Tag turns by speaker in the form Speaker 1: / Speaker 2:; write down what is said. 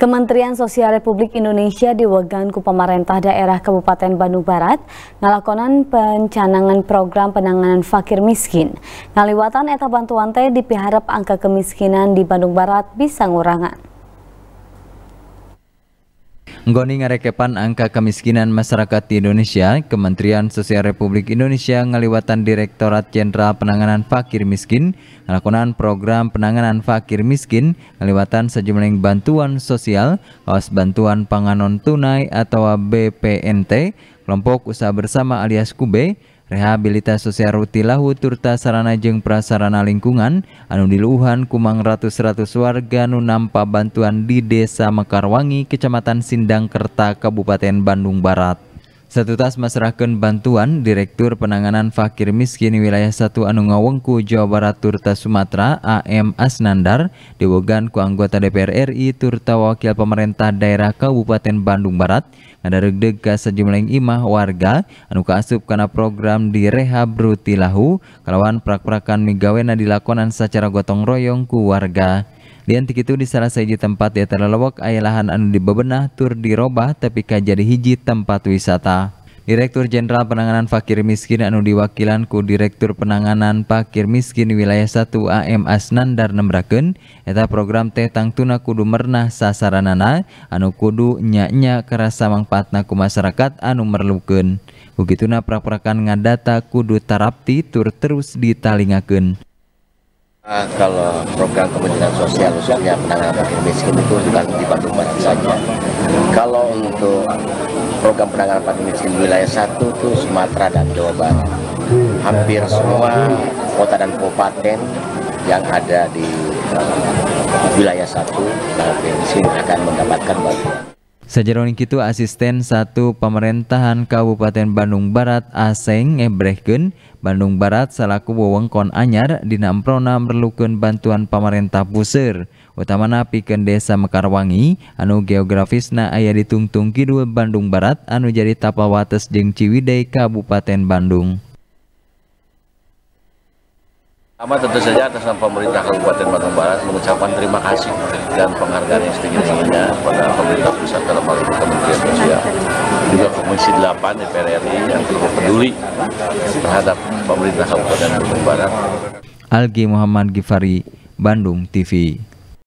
Speaker 1: Kementerian Sosial Republik Indonesia di ku pemerintah daerah Kabupaten Bandung Barat ngalakonan pencanangan program penanganan fakir miskin. Ngaliwatan eta bantuan teh dipiharap angka kemiskinan di Bandung Barat bisa ngurangan. Nggoni ngarekepan angka kemiskinan masyarakat di Indonesia, Kementerian Sosial Republik Indonesia ngaliwatan Direktorat Jenderal Penanganan Fakir Miskin ngelakonan program penanganan fakir miskin ngaliwatan sejumlah bantuan sosial, kawas bantuan panganon tunai atau BPNT, kelompok usaha bersama alias KUBE, Rehabilitasi sosial rutilahu turta sarana jeng prasarana lingkungan anu diluhan kumang ratus-ratus warga nu nampa bantuan di Desa Mekarwangi Kecamatan Sindangkerta Kabupaten Bandung Barat satu tas masyarakat bantuan Direktur Penanganan Fakir Miskin Wilayah 1 Anu Jawa Barat Turta Sumatera AM Asnandar diwogan ku anggota DPR RI Turta Wakil Pemerintah Daerah Kabupaten Bandung Barat ada dega sejumlah imah warga anu kaasup karena program di rehab rutilahu kalawan prak-prakan migawena dilakonan secara gotong royong ku warga. Diantik di salah saji tempat di lewak ayah lahan anu dibebenah tur dirobah tapi kajadi hiji tempat wisata. Direktur Jenderal Penanganan Fakir Miskin anu diwakilan ku Direktur Penanganan Fakir Miskin Wilayah 1 AM Asnandar Darnembraken eta program teh tangtuna kudu mernah sasaranana anu kudu nyanya kerasa mangpatna ku masyarakat anu merlukeun. Begituna praprakan ngadata kudu tarapti tur terus ditalingakeun.
Speaker 2: Nah, kalau program Kementerian Sosial khususnya penanganan fakir miskin itu bukan di Bandung Barat saja. Kalau untuk program penanganan fakir miskin wilayah satu itu Sumatera dan Jawa Barat. Hampir semua kota dan kabupaten yang ada di uh, wilayah satu fakir nah, miskin akan mendapatkan
Speaker 1: bantuan. Sajeroning itu asisten satu pemerintahan Kabupaten Bandung Barat Aseng ngebrehkeun Bandung Barat selaku wewengkon anyar dina emprona merlukeun bantuan pemerintah pusir. utamana pikeun desa Mekarwangi anu geografisna aya ditungtung tungtung kidul Bandung Barat anu jadi tapawates jeng Ciwidey Kabupaten Bandung.
Speaker 2: Sama tentu saja atas nama pemerintah Kabupaten Bandung Barat mengucapkan terima kasih dan penghargaan yang setinggi-tingginya kepada pemerintah pusat dalam hal ini Kementerian Sosial. Juga Komisi 8 DPR RI yang turut peduli terhadap pemerintah Kabupaten Bandung Barat.
Speaker 1: Algi Muhammad Gifari, Bandung TV.